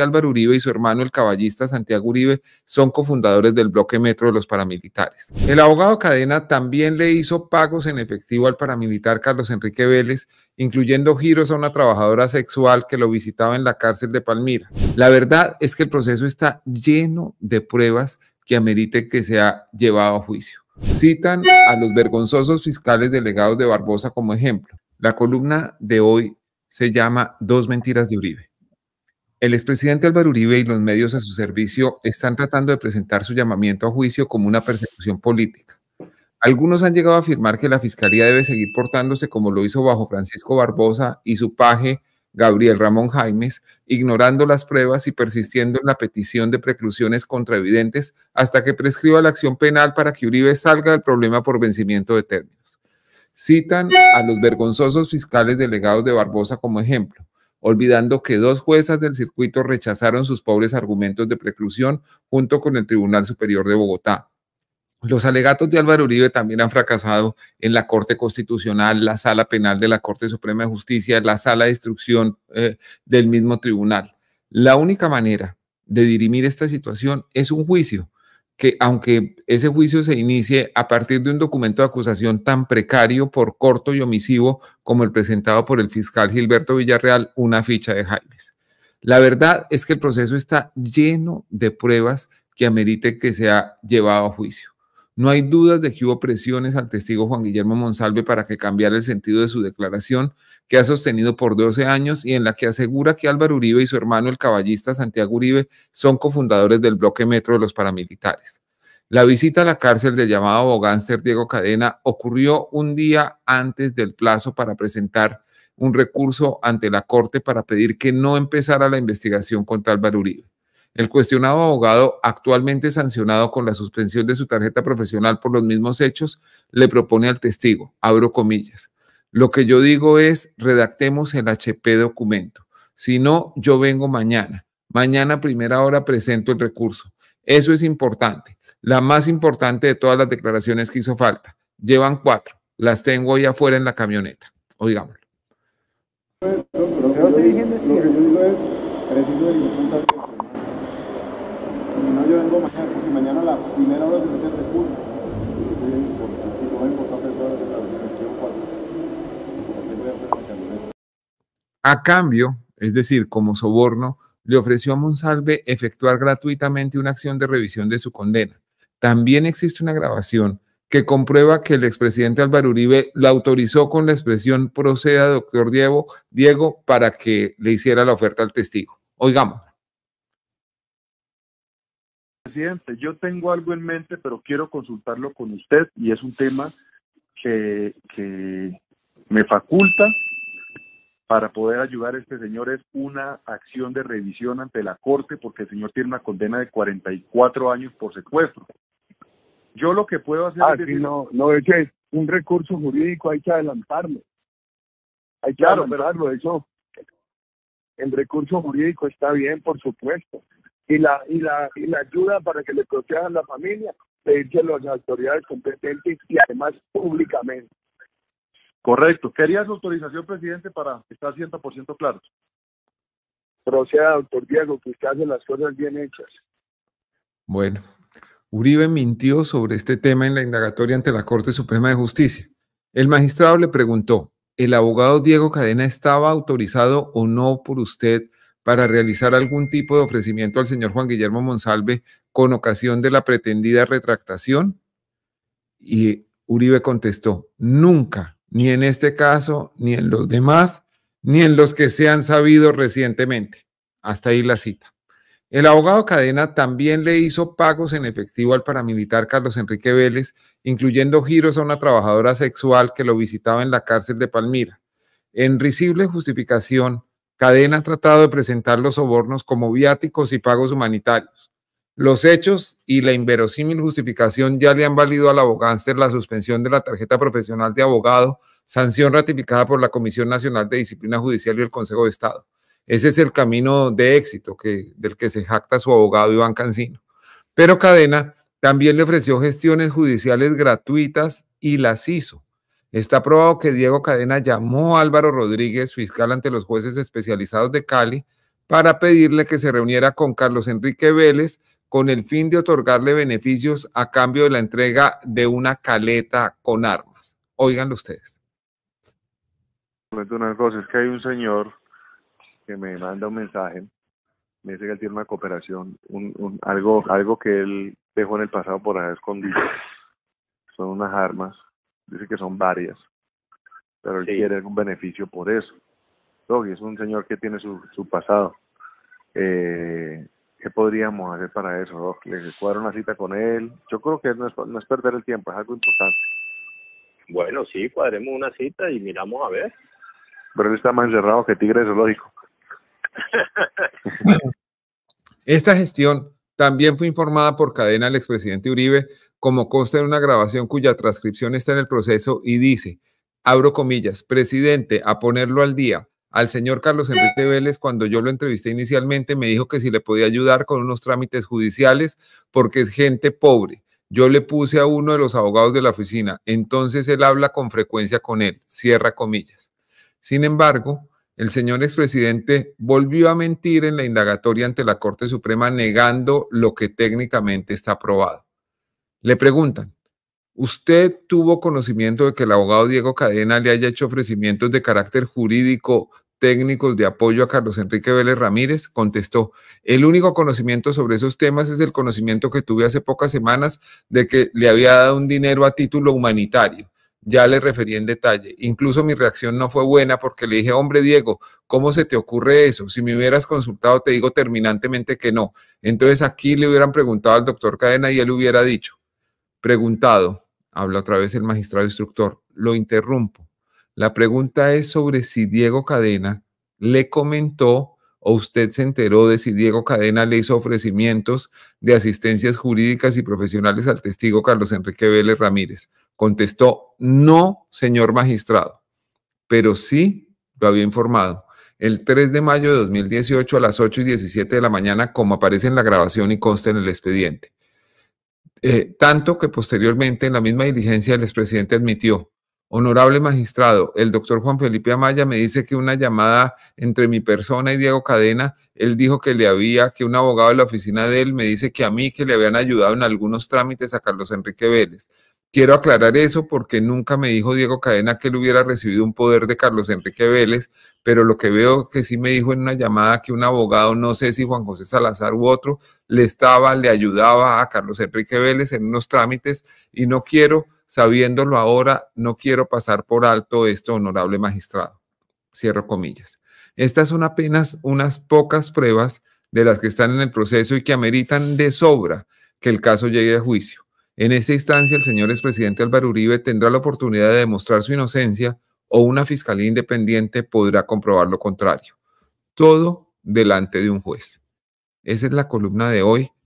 Álvaro Uribe y su hermano el caballista Santiago Uribe son cofundadores del bloque Metro de los paramilitares. El abogado Cadena también le hizo pagos en efectivo al paramilitar Carlos Enrique Vélez, incluyendo giros a una trabajadora sexual que lo visitaba en la cárcel de Palmira. La verdad es que el proceso está lleno de pruebas que amerite que sea llevado a juicio. Citan a los vergonzosos fiscales delegados de Barbosa como ejemplo. La columna de hoy se llama Dos mentiras de Uribe. El expresidente Álvaro Uribe y los medios a su servicio están tratando de presentar su llamamiento a juicio como una persecución política. Algunos han llegado a afirmar que la Fiscalía debe seguir portándose como lo hizo bajo Francisco Barbosa y su paje Gabriel Ramón Jaimes, ignorando las pruebas y persistiendo en la petición de preclusiones contra evidentes hasta que prescriba la acción penal para que Uribe salga del problema por vencimiento de términos. Citan a los vergonzosos fiscales delegados de Barbosa como ejemplo olvidando que dos juezas del circuito rechazaron sus pobres argumentos de preclusión junto con el Tribunal Superior de Bogotá. Los alegatos de Álvaro Uribe también han fracasado en la Corte Constitucional, la Sala Penal de la Corte Suprema de Justicia, la Sala de Instrucción eh, del mismo tribunal. La única manera de dirimir esta situación es un juicio que aunque ese juicio se inicie a partir de un documento de acusación tan precario por corto y omisivo como el presentado por el fiscal Gilberto Villarreal, una ficha de Jaimes. La verdad es que el proceso está lleno de pruebas que amerite que sea llevado a juicio. No hay dudas de que hubo presiones al testigo Juan Guillermo Monsalve para que cambiara el sentido de su declaración que ha sostenido por 12 años y en la que asegura que Álvaro Uribe y su hermano el caballista Santiago Uribe son cofundadores del bloque metro de los paramilitares. La visita a la cárcel del llamado abogánster Diego Cadena ocurrió un día antes del plazo para presentar un recurso ante la Corte para pedir que no empezara la investigación contra Álvaro Uribe. El cuestionado abogado, actualmente sancionado con la suspensión de su tarjeta profesional por los mismos hechos, le propone al testigo, abro comillas, lo que yo digo es, redactemos el HP documento. Si no, yo vengo mañana. Mañana primera hora presento el recurso. Eso es importante. La más importante de todas las declaraciones que hizo falta. Llevan cuatro. Las tengo ahí afuera en la camioneta. Oigámoslo a cambio, es decir, como soborno, le ofreció a Monsalve efectuar gratuitamente una acción de revisión de su condena. También existe una grabación que comprueba que el expresidente Álvaro Uribe la autorizó con la expresión proceda, doctor Diego, Diego, para que le hiciera la oferta al testigo. Oigamos presidente, yo tengo algo en mente, pero quiero consultarlo con usted y es un tema que, me faculta para poder ayudar a este señor es una acción de revisión ante la Corte porque el señor tiene una condena de 44 años por secuestro. Yo lo que puedo hacer ah, es... Decir, no, no, es un recurso jurídico hay que adelantarlo. Hay que claro, adelantarlo, eso. El recurso jurídico está bien, por supuesto, y la, y la, ayuda para que le protejan la familia, pedírselo a las autoridades competentes y además públicamente. Correcto. Quería su autorización, presidente, para estar 100% claro? Proceda, doctor Diego, que usted hace las cosas bien hechas. Bueno, Uribe mintió sobre este tema en la indagatoria ante la Corte Suprema de Justicia. El magistrado le preguntó, ¿el abogado Diego Cadena estaba autorizado o no por usted para realizar algún tipo de ofrecimiento al señor Juan Guillermo Monsalve con ocasión de la pretendida retractación? Y Uribe contestó, nunca, ni en este caso, ni en los demás, ni en los que se han sabido recientemente. Hasta ahí la cita. El abogado Cadena también le hizo pagos en efectivo al paramilitar Carlos Enrique Vélez, incluyendo giros a una trabajadora sexual que lo visitaba en la cárcel de Palmira. En risible justificación, Cadena ha tratado de presentar los sobornos como viáticos y pagos humanitarios. Los hechos y la inverosímil justificación ya le han valido al abogánster la suspensión de la tarjeta profesional de abogado, sanción ratificada por la Comisión Nacional de Disciplina Judicial y el Consejo de Estado. Ese es el camino de éxito que, del que se jacta su abogado Iván Cancino. Pero Cadena también le ofreció gestiones judiciales gratuitas y las hizo. Está probado que Diego Cadena llamó a Álvaro Rodríguez, fiscal ante los jueces especializados de Cali, para pedirle que se reuniera con Carlos Enrique Vélez con el fin de otorgarle beneficios a cambio de la entrega de una caleta con armas. Óiganlo ustedes. Una cosa es que hay un señor que me manda un mensaje, me dice que él tiene una cooperación, algo, algo que él dejó en el pasado por haber escondido. Son unas armas dice que son varias, pero él quiere un beneficio por eso. Doggy es un señor que tiene su, pasado. Eh, ¿Qué podríamos hacer para eso? ¿Le cuadra una cita con él? Yo creo que no es, perder el tiempo, es algo importante. Bueno, sí, cuadremos una cita y miramos a ver. Pero él está más encerrado que tigre zoológico. Esta gestión también fue informada por cadena al expresidente Uribe como consta en una grabación cuya transcripción está en el proceso y dice, abro comillas, presidente, a ponerlo al día. Al señor Carlos Enrique Vélez, cuando yo lo entrevisté inicialmente, me dijo que si le podía ayudar con unos trámites judiciales porque es gente pobre. Yo le puse a uno de los abogados de la oficina, entonces él habla con frecuencia con él, cierra comillas. Sin embargo, el señor expresidente volvió a mentir en la indagatoria ante la Corte Suprema negando lo que técnicamente está aprobado. Le preguntan, ¿usted tuvo conocimiento de que el abogado Diego Cadena le haya hecho ofrecimientos de carácter jurídico técnicos de apoyo a Carlos Enrique Vélez Ramírez, contestó, el único conocimiento sobre esos temas es el conocimiento que tuve hace pocas semanas de que le había dado un dinero a título humanitario. Ya le referí en detalle. Incluso mi reacción no fue buena porque le dije, hombre Diego, ¿cómo se te ocurre eso? Si me hubieras consultado, te digo terminantemente que no. Entonces aquí le hubieran preguntado al doctor Cadena y él hubiera dicho, Preguntado, habla otra vez el magistrado instructor, lo interrumpo. La pregunta es sobre si Diego Cadena le comentó o usted se enteró de si Diego Cadena le hizo ofrecimientos de asistencias jurídicas y profesionales al testigo Carlos Enrique Vélez Ramírez. Contestó, no, señor magistrado, pero sí lo había informado. El 3 de mayo de 2018 a las 8 y 17 de la mañana, como aparece en la grabación y consta en el expediente. Eh, tanto que posteriormente en la misma diligencia el expresidente admitió, honorable magistrado, el doctor Juan Felipe Amaya me dice que una llamada entre mi persona y Diego Cadena, él dijo que le había, que un abogado de la oficina de él me dice que a mí que le habían ayudado en algunos trámites a Carlos Enrique Vélez. Quiero aclarar eso porque nunca me dijo Diego Cadena que él hubiera recibido un poder de Carlos Enrique Vélez, pero lo que veo que sí me dijo en una llamada que un abogado, no sé si Juan José Salazar u otro, le estaba, le ayudaba a Carlos Enrique Vélez en unos trámites y no quiero, sabiéndolo ahora, no quiero pasar por alto esto, honorable magistrado. Cierro comillas. Estas son apenas unas pocas pruebas de las que están en el proceso y que ameritan de sobra que el caso llegue a juicio. En esta instancia, el señor expresidente Álvaro Uribe tendrá la oportunidad de demostrar su inocencia o una fiscalía independiente podrá comprobar lo contrario. Todo delante de un juez. Esa es la columna de hoy.